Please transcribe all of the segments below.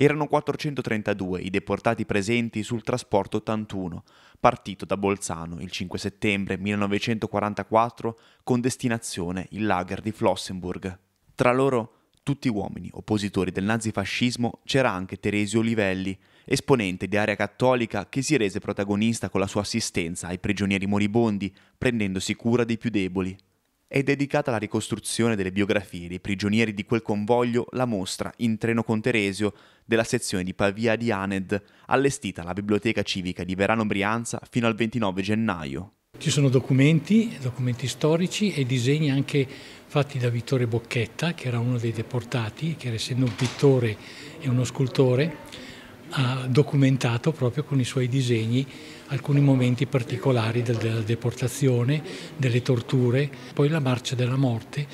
Erano 432 i deportati presenti sul trasporto 81, partito da Bolzano il 5 settembre 1944 con destinazione il lager di Flossenburg. Tra loro tutti uomini oppositori del nazifascismo, c'era anche Teresio Livelli, esponente di area cattolica che si rese protagonista con la sua assistenza ai prigionieri moribondi, prendendosi cura dei più deboli è dedicata alla ricostruzione delle biografie dei prigionieri di quel convoglio la mostra in treno con Teresio della sezione di Pavia di Aned, allestita alla Biblioteca Civica di Verano Brianza fino al 29 gennaio. Ci sono documenti, documenti storici e disegni anche fatti da Vittorio Bocchetta, che era uno dei deportati, che essendo un pittore e uno scultore, ha documentato proprio con i suoi disegni alcuni momenti particolari della deportazione, delle torture, poi la marcia della morte,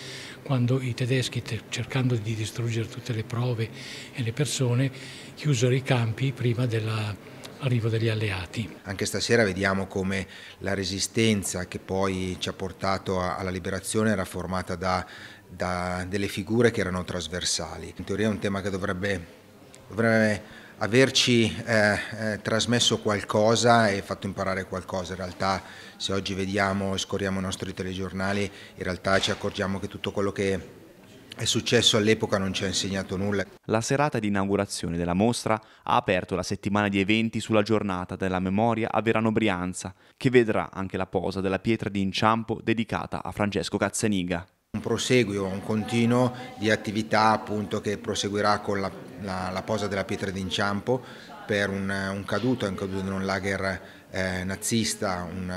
quando i tedeschi, cercando di distruggere tutte le prove e le persone, chiusero i campi prima dell'arrivo degli alleati. Anche stasera vediamo come la resistenza che poi ci ha portato alla liberazione era formata da, da delle figure che erano trasversali. In teoria è un tema che dovrebbe, dovrebbe averci eh, eh, trasmesso qualcosa e fatto imparare qualcosa. In realtà se oggi vediamo e scorriamo i nostri telegiornali, in realtà ci accorgiamo che tutto quello che è successo all'epoca non ci ha insegnato nulla. La serata di inaugurazione della mostra ha aperto la settimana di eventi sulla giornata della memoria a Verano Brianza, che vedrà anche la posa della pietra di inciampo dedicata a Francesco Cazzaniga un proseguio, un continuo di attività appunto che proseguirà con la, la, la posa della pietra d'inciampo per un, un, caduto, un caduto in un lager eh, nazista, un,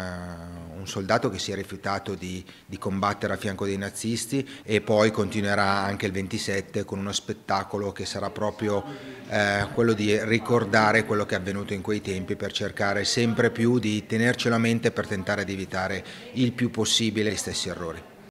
un, soldato che si è rifiutato di, di, combattere a fianco dei nazisti e poi continuerà anche il 27 con uno spettacolo che sarà proprio eh, quello di ricordare quello che è avvenuto in quei tempi per cercare sempre più di tenercelo a mente per tentare di evitare il più possibile gli stessi errori.